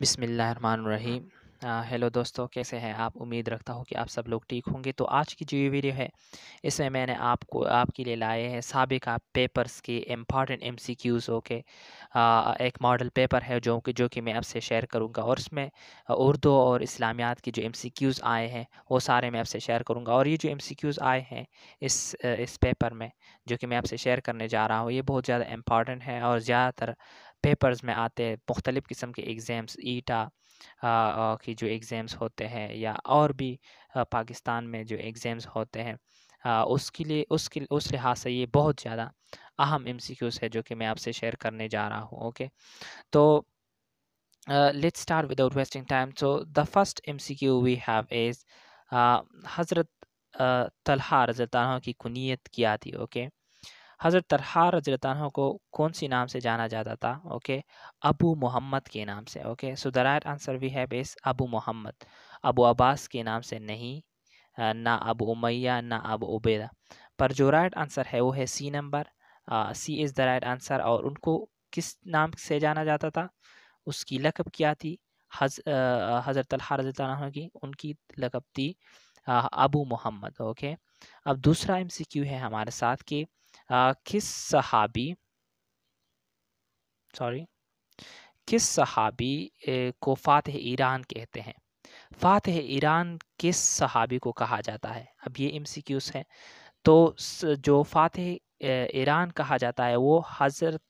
बिसमीम हेलो दोस्तों कैसे हैं आप उम्मीद रखता हूँ कि आप सब लोग ठीक होंगे तो आज की जो ये वीडियो है इसमें मैंने आपको आपके लिए लाए हैं सबका पेपर्स के important M C Qs okay एक मॉडल पेपर है जो कि जो कि मैं आपसे शेयर करूँगा और इसमें उर्दू और इस्लामियात के जो एम सी क्यूज़ आए हैं वो सारे मैं आपसे शेयर करूँगा और ये जो एम सी क्यूज़ आए हैं इस इस पेपर में जो कि मैं आपसे शेयर करने जा रहा हूँ ये बहुत ज़्यादा इम्पॉर्टेंट है और ज़्यादातर पेपर्स में आते हैं मुख्तलिफ़ किस्म के एग्ज़ाम्स ईटा की जो एग्ज़ाम्स होते हैं या और भी पाकिस्तान में जो एग्ज़ाम्स होते हैं उसके लिए उसके उस लिहाज से ये बहुत ज़्यादा अहम एम सी क्यूज़ है जो कि मैं आपसे शेयर करने जा रहा हूँ ओके तो let's start without wasting time so the first M C Q we have is हज़रत तलहा रज़ा की कुनीत किया थी ओके हज़रत तरहार रजरतान को कौन सी नाम से जाना जाता था ओके अबू मोहम्मद के नाम से okay so the right answer we have बेस अबू मोहम्मद अबू अब्बास के नाम से नहीं ना अब उमैया ना अब उबैदा पर जो राइट आंसर है वो है C number C is the right answer और उनको किस नाम से जाना जाता था उसकी लकब क्या थी हज हज़रत रज़ी की उनकी लकब थी अबू मोहम्मद ओके अब दूसरा एम सी क्यू है हमारे साथ कि किस सहाबी सॉरी किस सहाबी को फ़ातह ईरान कहते हैं फ़ातह ईरान किस सहाबी को कहा जाता है अब ये एम हैं तो जो फ़ातह ईरान कहा जाता है वो हज़रत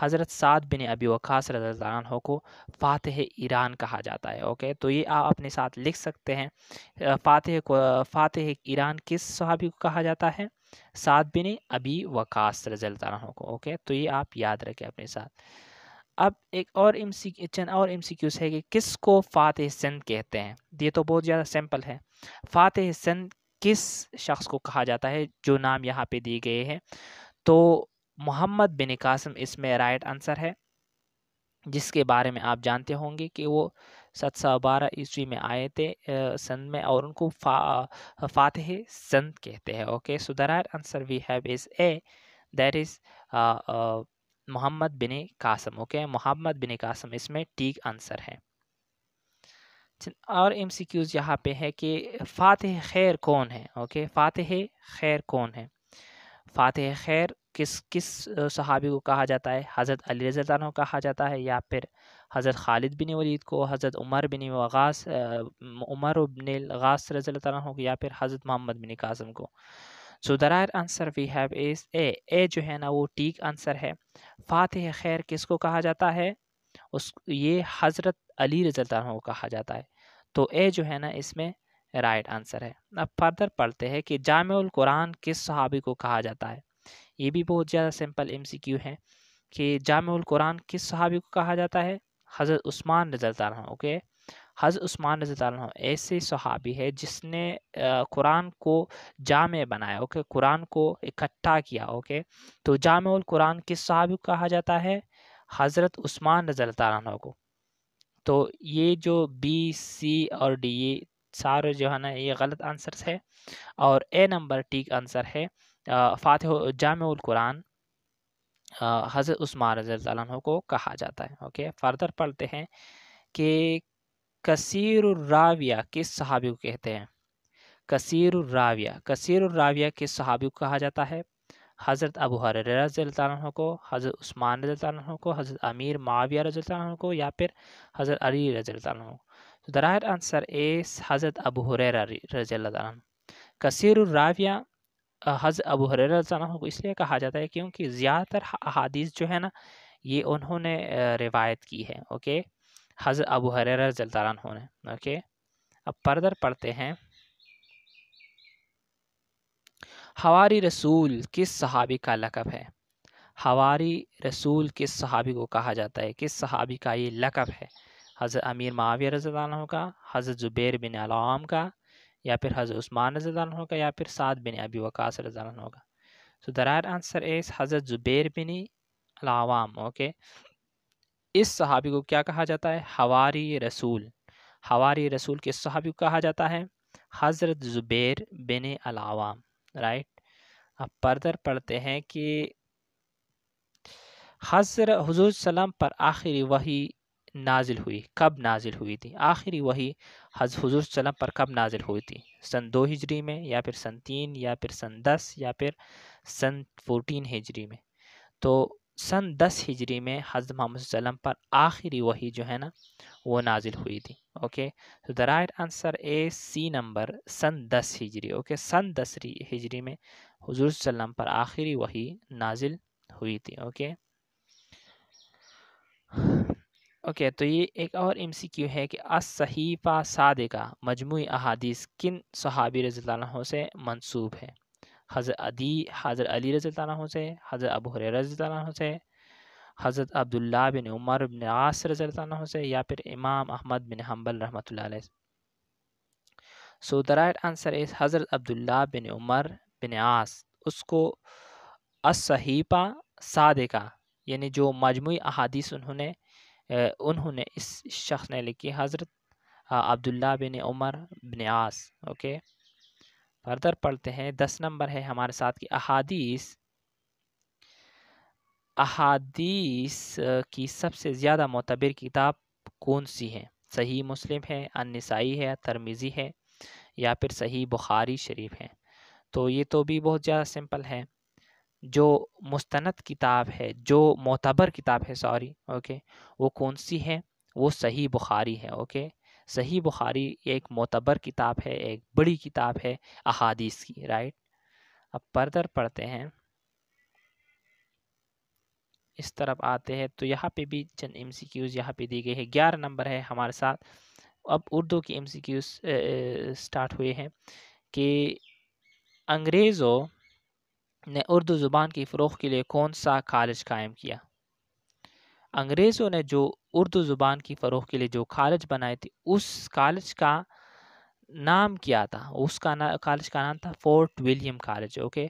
हज़रत साद बिन अबी वक़ास रज़ान को फ़ातह ईरान कहा जाता है ओके तो ये आप अपने साथ लिख सकते हैं फ़ातह को फ़ातह ईरान किस सहाबी को कहा जाता है सात बिन अभी वकास रजल्तारा को ओके तो ये आप याद रखें अपने साथ अब एक और एम सी चंद और एम सी है कि किस को फ़ातह सिंध कहते हैं ये तो बहुत ज़्यादा सिंपल है फ़ातह सिंध किस शख्स को कहा जाता है जो नाम यहाँ पे दिए गए हैं तो मोहम्मद बिन कासम इसमें राइट आंसर है जिसके बारे में आप जानते होंगे कि वो सात सौ बारह ईस्वी में आए थे सन में और उनको फा, फातह संत कहते हैं okay so the right answer we have is A that is Mohammad bin Qasim okay Mohammad bin Qasim इसमें ठीक आंसर है और एम सी क्यूज़ यहाँ पे है कि फ़ातह खैर कौन है ओके फ़ातह खैर कौन है फ़ातह खैर किस किस सहाबी को कहा जाता है हज़रत अली रज़ी कहा जाता है या फिर हज़रत खालिद बिन वलीद को हज़रत उमर बिन वगास उमर बिन गास रज़ी तह या फिर हज़रत मोहम्मद बिन काजम को so the right answer we have is A A जो है ना वो ठीक आंसर है फातह खैर किसको कहा जाता है उस ये हज़रत अली रज़ी तह को कहा जाता है तो ए जो है ना इसमें राइट आंसर है अब फर्दर पढ़ते हैं कि जामुल कुरान किस सहाबी को कहा जाता है ये भी बहुत ज़्यादा सिंपल एमसीक्यू है कि जामुल कुरान किस सहाबी को कहा जाता है हज़रत उस्मान रज़ा तारा ओके हज़रत उस्मान रज़ा तारा ऐसे सहाबी है जिसने कुरान को जाम बनाया ओके कुरान को इकट्ठा किया ओके तो जाम कुरान किस सहाबी को कहा जाता है हज़रत उस्मान रज़ा तारा को तो ये जो बी सी और डी ये सारे जो है ना ये गलत आंसर्स है और ए नंबर टीक आंसर है फ़ातह जाम कुरान हज़रत उस्मान रज़ी अल्लाह को कहा जाता है ओके फर्दर पढ़ते हैं कि कसीर राविया किस सहाबी को कहते हैं कसीर राविया कसीर राविया किस सहाबी को कहा जाता है हज़रत अबू हर रज़ी को हज़रत उस्मान रज़ी को हज़रत अमीर माविया रज़ी को या फिर हज़रत अली रज़ी को तो दरार आंसर ए हज़रत अबू हुररा रज़ी कसीर राविया हज़ अबू हुरैरा को इसलिए कहा जाता है क्योंकि ज़्यादातर अहादीस जो है ना ये उन्होंने रिवायत की है ओके हज़ अबू हुरैरा ने ओके अब पर्दर पढ़ते हैं हवारी रसूल किस सहाबी का लकब है हवारी रसूल किस सहाबी को कहा जाता है किस सहाबी का ये लकब है हज़रत अमीर माविया रज़ी का हज़रत ज़ुबैर बिन अलाम का या फिर हज़रत उस्मान रजान होगा या फिर साद बिन अबी वकास रजान होगा सो द आंसर एस हज़रत ज़ुबैर बिनी अलावाम ओके इस सहाबी को क्या कहा जाता है हवारी रसूल हवारी रसूल किस सहाबी को कहा जाता है हज़रत ज़ुबैर बिन अलावाम राइट अब पर्दर पढ़ते हैं कि हज़र हजूर सलम पर आखिरी वही नाजिल हुई कब नाजिल हुई थी आखिरी वही हजूर सलम पर कब नाजिल हुई थी सन दो हिजरी में या फिर सन तीन या फिर सन दस या फिर सन फोटीन हिजरी में तो सन दस हिजरी में हज़रत मोहम्मद वसल्लम पर आखिरी वही जो है ना वो नाजिल हुई थी ओके तो the right answer A C number सन दस हिजरी ओके सन दस हिजरी में हजूर वसल्लम पर आखिरी वही नाजिल हुई थी ओके ओके okay, तो ये एक और एम सी क्यू है कि असहीफ़ा सादिका मजमू अहादीस किन सहाबी रज़ी से मनसूब है हज़रत अदी हज़रत अली रज़ी से हज़रत अबू हर रज़ी से हज़रत अब्दुल्ला बिन उमर बिन आस रज़ी से या फिर इमाम अहमद बिन हम्बल रहमत so the right answer is हज़रत अब्दुल्ला बिन उमर बिन आस उसको असहीफ़ा सादिका यानी जो मजमू अहादीस उन्होंने उन्होंने इस शख्स ने लिखी हज़रत अब्दुल्ला बिन उमर बिन आस ओके फर्दर पढ़ते हैं दस नंबर है हमारे साथ की अहादीस अहादीस की सबसे ज़्यादा मतबर किताब कौन सी है सही मुस्लिम है अनसाई है तरमीज़ी है या फिर सही बुखारी शरीफ है तो ये तो भी बहुत ज़्यादा सिंपल है जो मुस्तनद किताब है जो मोतबर किताब है सॉरी ओके वो कौन सी है वो सही बुखारी है ओके सही बुखारी एक मोतबर किताब है एक बड़ी किताब है अहादीस की राइट अब फर्दर पढ़ते हैं इस तरफ आते हैं तो यहाँ पे भी चंद एम सी क्यूज़ यहाँ पर दी गई है ग्यारह नंबर है हमारे साथ अब उर्दू की एम सी क्यूज़ स्टार्ट हुए हैं कि अंग्रेज़ों ने उर्दू ज़ुबान की फ़रोग के लिए कौन सा खालज कायम किया अंग्रेज़ों ने जो उर्दू ज़ुबान की फ़रोग के लिए जो खालज बनाए थे उस कॉलेज का नाम क्या था उसका ना कॉलेज का नाम था Fort William College okay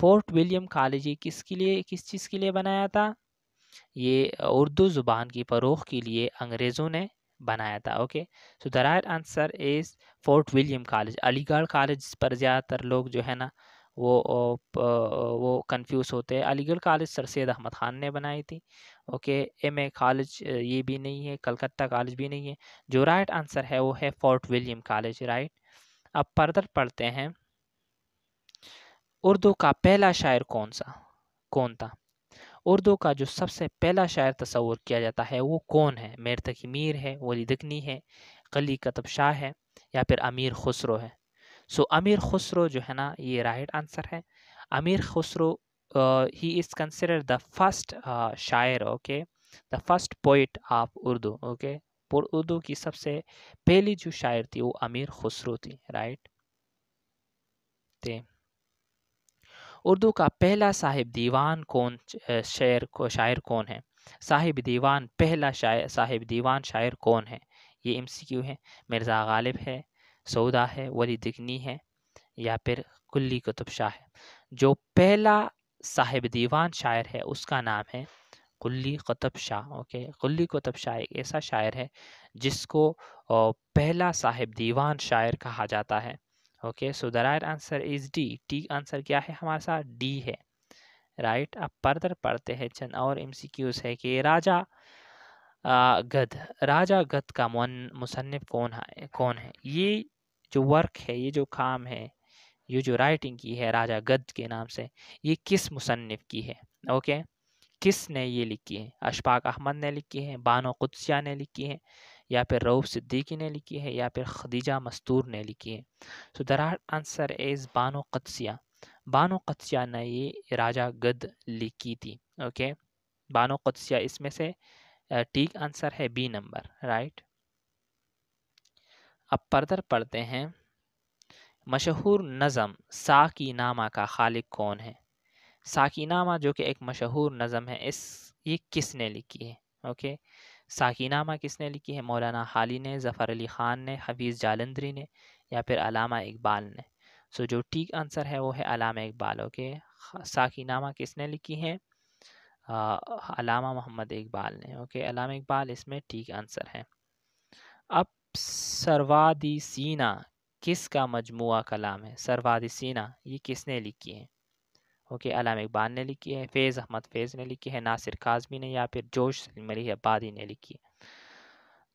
Fort William College ये किसके लिए किस चीज़ के लिए बनाया था ये उर्दू ज़ुबान की फ़रोग के लिए अंग्रेज़ों ने बनाया था okay so the right answer is Fort William College Aligarh college पर ज़्यादातर लोग जो है ना वो वो कंफ्यूज होते हैं अलीगढ़ कॉलेज सर सैद अहमद ख़ान ने बनाई थी ओके एम ए कॉलेज ये भी नहीं है कलकत्ता कॉलेज भी नहीं है जो राइट आंसर है वो है फोर्ट विलियम कॉलेज राइट अब फर्दर पढ़ते हैं उर्दू का पहला शायर कौन सा कौन था उर्दू का जो सबसे पहला शायर तस्वर किया जाता है वो कौन है मेरतकी मीर है वली दकनी है कली कतब शाह है या फिर अमीर खुसरो है सो अमीर खुसरो जो है ना ये राइट right आंसर है अमीर खुसरो ही इज़ कंसिडर द फर्स्ट शायर okay the first poet of Urdu okay Urdu की सबसे पहली जो शायर थी वो अमीर खुसरो थी राइट थे उर्दू का पहला साहिब दीवान कौन शेर को शायर कौन है साहिब दीवान पहला शायर साहिब दीवान शायर कौन है ये एम सी क्यू है मिर्ज़ा गालिब है सऊदा है वली दिगनी है या फिर कुल्ली कुतुब शाह है जो पहला साहिब दीवान शायर है उसका नाम है कुल्ली कुतुब शाह ओके कुल्ली कुतुब शाह एक ऐसा शायर है जिसको पहला साहिब दीवान शायर कहा जाता है okay so the right answer is D T answer क्या है हमारे साथ डी है राइट अब फर्दर पढ़ते हैं चंद और एम क्यूज़ है कि राजा गद राजा गद का मुसनफ़ कौन है कौन है ये जो वर्क है ये जो काम है ये जो राइटिंग की है राजा गद के नाम से ये किस मुसनफ़ की है ओके किस ने ये लिखी है अशफाक अहमद ने लिखी है बानो कुदसिया ने लिखी है या फिर रऊफ़ सिद्दीकी ने लिखी है या फिर खदीजा मस्तूर ने लिखी है so the answer is Bano Qudsia Bano Qudsia ने ये राजा गद लिखी थी ओके बानो कदसिया इसमें से ठीक आंसर है बी नंबर राइट अब पर्दर पढ़ते हैं मशहूर नज़म साकीनामा का खालिक कौन है साकीनामा जो कि एक मशहूर नज़म है इस ये किसने लिखी है ओके साकीनामा किसने लिखी है मौलाना हाली ने ज़फ़र अली ख़ान ने हफीज़ जालंदरी ने या फिर अलामा इकबाल ने सो जो ठीक आंसर है वो है अलामा इकबाल ओके साकीनामा किसने लिखी है अलामा मोहम्मद इकबाल ने ओके अलामा इकबाल इसमें ठीक आंसर है अब सरवादी सीना किस का मजमु कलाम है सरवादी सीना ये किसने लिखी है ओके अलाम इकबाल ने लिखी है फैज़ अहमद फैज़ ने लिखी है नासिर काजमी ने या फिर जोश मलिह आबादी ने लिखी है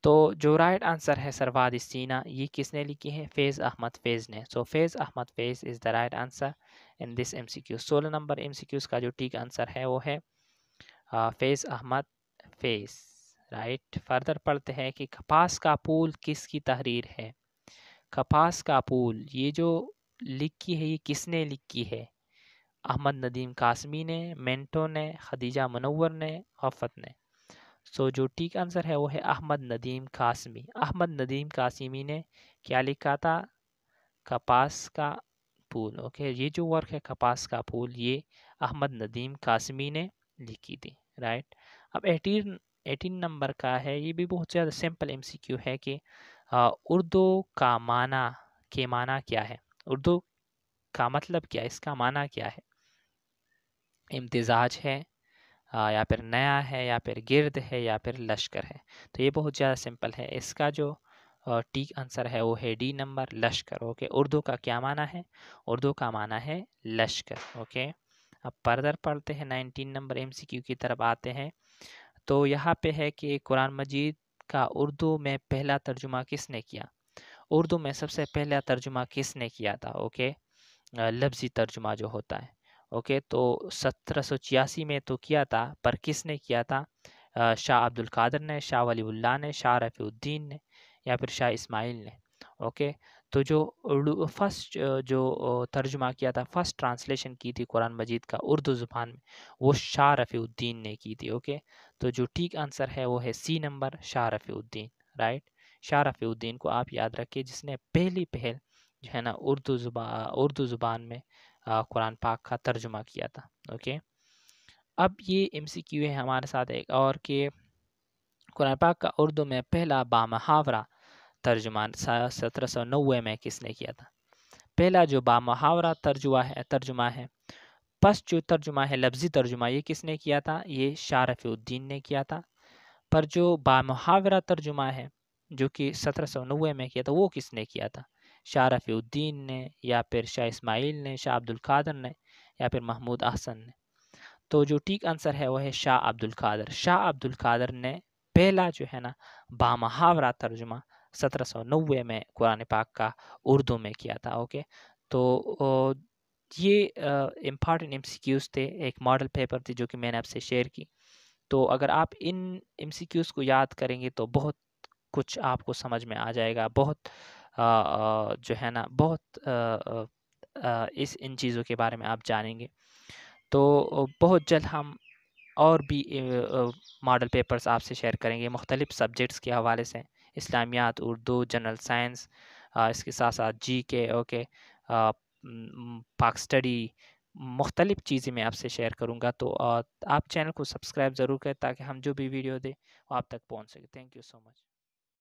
तो जो राइट आंसर है सरवाद सीना ये किसने लिखी है फैज़ अहमद फैज़ ने so Faiz Ahmad Faiz is the right answer in this MCQ सोलह नंबर एमसीक्यूज़ का जो ठीक आंसर है वो है फेज़ अहमद फेज़ राइट फर्दर पढ़ते हैं कि कपास का पुल किसकी तहरीर है कपास का पुल ये जो लिखी है ये किसने लिखी है अहमद नदीम कासमी ने मेंटो ने खदीजा मनोवर ने हफत ने सो जो ठीक आंसर है वो है अहमद नदीम कासमी अहमद नदीम कासमी ने क्या लिखा था कपास का पूल ओके ये जो वर्क है कपास का पुल ये अहमद नदीम कासमी ने लिखी थी राइट अब एटीन एटीन नंबर का है ये भी बहुत ज़्यादा सिंपल एमसीक्यू है कि उर्दू का माना के माना क्या है उर्दू का मतलब क्या है इसका माना क्या है इम्तजाज है या फिर नया है या फिर गिरद है या फिर लश्कर है तो ये बहुत ज़्यादा सिंपल है इसका जो टीक आंसर है वो है डी नंबर लश्कर ओके उर्दू का क्या माना है उर्दू का माना है लश्कर ओके अब फर्दर पढ़ते हैं नाइनटीन नंबर एम की तरफ आते हैं तो यहाँ पे है कि कुरान मजीद का उर्दू में पहला तर्जुमा किसने किया उर्दू में सबसे पहला तर्जुमा किसने किया था ओके लफ्ज़ी तर्जुमा जो होता है ओके तो सत्रह में तो किया था पर किसने किया था शाह अब्दुल कादर ने शाह वली ने शाह रफ़ीउद्दीन ने या फिर शाह इस्माइल ने ओके तो जो फर्स्ट जो तर्जुमा किया था फर्स्ट ट्रांसलेशन की थी कुरान मजीद का उर्दू ज़ुबान में वो शाह रफ़ीउद्दीन ने की थी ओके तो जो ठीक आंसर है वो है C number Shah Rafiuddin right Shah Rafiuddin को आप याद रखिए जिसने पहली पहल जो है ना उर्दू ज़ुबा उर्दू ज़ुबान में कुरान पाक का तर्जुमा किया था ओके अब ये एम सी क्यू है हमारे साथ एक और के कुरान पाक का उर्दू में पहला बामहावरा तर्जुमान सत्रह सौ नब्बे में किसने किया था पहला जो बामहावरा तर्जुमा है तर्जुमा है पस जो तर्जुमा है लफ्ज़ी तर्जुमा ये किसने किया था ये शारफुद्दीन ने किया था पर जो बामहावरा तर्जुमा है जो कि सत्रह सौ नब्बे में किया था वो किसने किया था शाह रफ़ीउद्दीन ने या फिर शाह इस्माइल ने शाह अब्दुल कादर ने या फिर महमूद अहसन ने तो जो ठीक आंसर है वह है शाह अब्दुल कादर शाह अब्दुल कादर ने पहला जो है ना बामहावरा तर्जुमा सत्रह सौ में कुरान पाक का उर्दू में किया था ओके तो ये इम्पॉर्टेंट एम थे एक मॉडल पेपर थे जो कि मैंने आपसे शेयर की तो अगर आप इन एम को याद करेंगे तो बहुत कुछ आपको समझ में आ जाएगा बहुत जो है ना बहुत इस इन चीज़ों के बारे में आप जानेंगे तो बहुत जल्द हम और भी मॉडल पेपर्स आपसे शेयर करेंगे मुख्तलिफ़ सब्जेक्ट्स के हवाले से इस्लामियात उर्दू जनरल साइंस इसके साथ साथ जी के ओके पाक स्टडी मुख्तलिफ़ चीज़ें मैं आपसे शेयर करूँगा तो आप चैनल को सब्सक्राइब ज़रूर करें ताकि हम जो भी वीडियो दें आप तक पहुँच सके थैंक यू सो मच